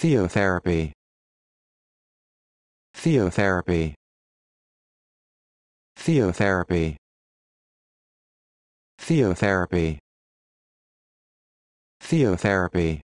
Theotherapy Theotherapy Theotherapy Theotherapy Theotherapy